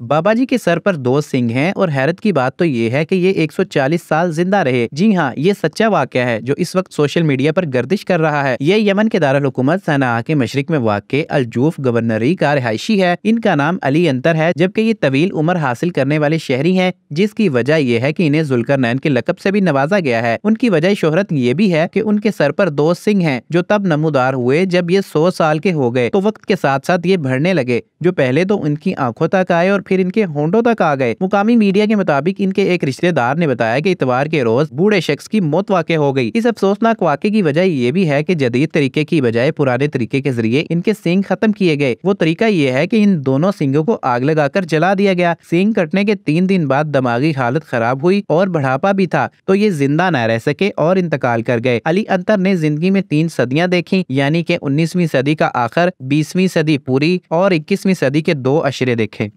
बाबा जी के सर पर दो सिंह हैं और हैरत की बात तो ये है कि ये 140 साल जिंदा रहे जी हाँ ये सच्चा वाक्य है जो इस वक्त सोशल मीडिया पर गर्दिश कर रहा है ये यमन के दारकूमत सनाहा के मशरक में वाक़ अलजूफ गवर्नरी का रिहायशी है इनका नाम अली अंतर है जबकि ये तवील उम्र हासिल करने वाले शहरी है जिसकी वजह यह है की इन्हें जुलकर नैन के लकब ऐसी भी नवाजा गया है उनकी वजह शोहरत ये भी है की उनके सर पर दो सिंह है जो तब नमोदार हुए जब ये सौ साल के हो गए तो वक्त के साथ साथ ये भरने लगे जो पहले तो उनकी आँखों तक आए और फिर इनके होंडो तक आ गए मुकामी मीडिया के मुताबिक इनके एक रिश्तेदार ने बताया की इतवार के रोज बूढ़े शख्स की मौत वाक़ हो गई इस अफसोसनाक वाक्य की वजह ये भी है की जदीद तरीके की बजाय पुराने तरीके के जरिए इनके सिंह खत्म किए गए वो तरीका ये है की इन दोनों सिंगों को आग कर जला दिया गया सिंह कटने के तीन दिन बाद दिमागी हालत खराब हुई और बढ़ापा भी था तो ये जिंदा न रह सके और इंतकाल कर गए अली अंतर ने जिंदगी में तीन सदियां देखी यानी के 19वीं सदी का आखिर 20वीं सदी पूरी और 21वीं सदी के दो अशरे देखे